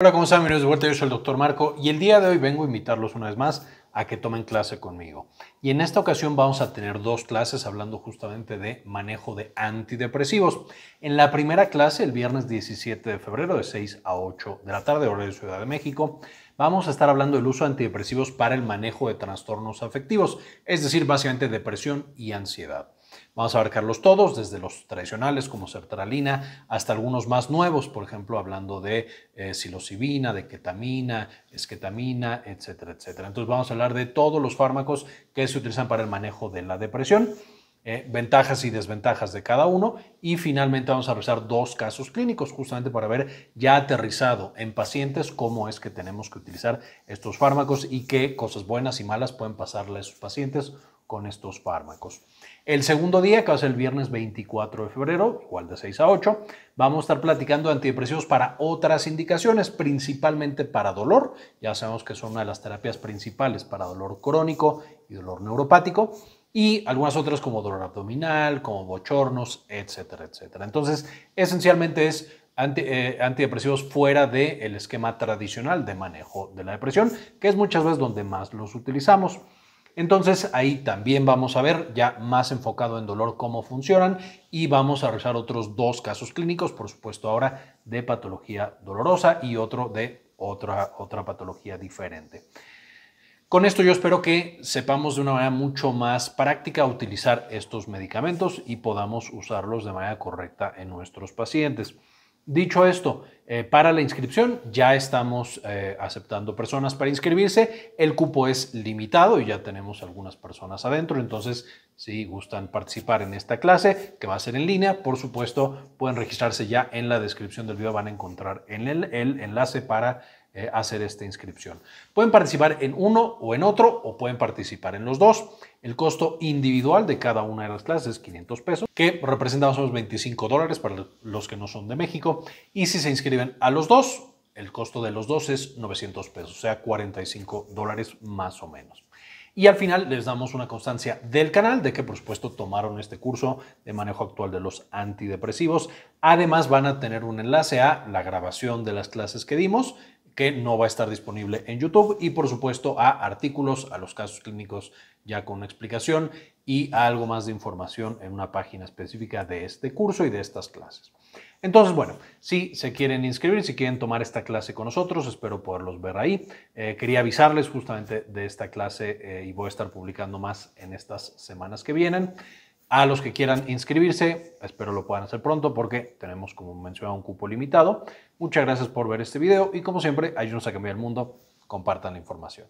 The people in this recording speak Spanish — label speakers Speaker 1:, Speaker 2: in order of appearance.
Speaker 1: Hola, ¿cómo están? Bienvenidos de vuelta. Yo soy el doctor Marco y el día de hoy vengo a invitarlos una vez más a que tomen clase conmigo. Y en esta ocasión vamos a tener dos clases hablando justamente de manejo de antidepresivos. En la primera clase, el viernes 17 de febrero de 6 a 8 de la tarde, hora de Ciudad de México, vamos a estar hablando del uso de antidepresivos para el manejo de trastornos afectivos, es decir, básicamente depresión y ansiedad. Vamos a abarcarlos todos, desde los tradicionales como sertralina hasta algunos más nuevos, por ejemplo, hablando de eh, psilocibina, de ketamina, esquetamina, etcétera, etcétera. Entonces vamos a hablar de todos los fármacos que se utilizan para el manejo de la depresión. Eh, ventajas y desventajas de cada uno y finalmente vamos a revisar dos casos clínicos justamente para ver ya aterrizado en pacientes cómo es que tenemos que utilizar estos fármacos y qué cosas buenas y malas pueden pasarle a esos pacientes con estos fármacos. El segundo día, que va a ser el viernes 24 de febrero, igual de 6 a 8, vamos a estar platicando antidepresivos para otras indicaciones, principalmente para dolor. Ya sabemos que son una de las terapias principales para dolor crónico y dolor neuropático y algunas otras como dolor abdominal, como bochornos, etcétera, etcétera. Entonces, esencialmente es eh, antidepresivos fuera del esquema tradicional de manejo de la depresión, que es muchas veces donde más los utilizamos. Entonces ahí también vamos a ver ya más enfocado en dolor cómo funcionan y vamos a revisar otros dos casos clínicos, por supuesto ahora de patología dolorosa y otro de otra, otra patología diferente. Con esto yo espero que sepamos de una manera mucho más práctica utilizar estos medicamentos y podamos usarlos de manera correcta en nuestros pacientes. Dicho esto, eh, para la inscripción ya estamos eh, aceptando personas para inscribirse. El cupo es limitado y ya tenemos algunas personas adentro. Entonces, si gustan participar en esta clase, que va a ser en línea, por supuesto, pueden registrarse ya en la descripción del video. Van a encontrar en el enlace para eh, hacer esta inscripción. Pueden participar en uno o en otro o pueden participar en los dos. El costo individual de cada una de las clases es 500 pesos, que representa unos 25 dólares para los que no son de México. Y si se inscriben a los dos, el costo de los dos es 900 pesos, o sea, 45 dólares más o menos. Y al final les damos una constancia del canal de que, por supuesto, tomaron este curso de manejo actual de los antidepresivos. Además, van a tener un enlace a la grabación de las clases que dimos que no va a estar disponible en YouTube y por supuesto a artículos, a los casos clínicos ya con explicación y a algo más de información en una página específica de este curso y de estas clases. Entonces, bueno, si se quieren inscribir, si quieren tomar esta clase con nosotros, espero poderlos ver ahí. Eh, quería avisarles justamente de esta clase eh, y voy a estar publicando más en estas semanas que vienen. A los que quieran inscribirse, espero lo puedan hacer pronto porque tenemos, como mencionaba, un cupo limitado. Muchas gracias por ver este video y como siempre, ayúdenos a cambiar el mundo, compartan la información.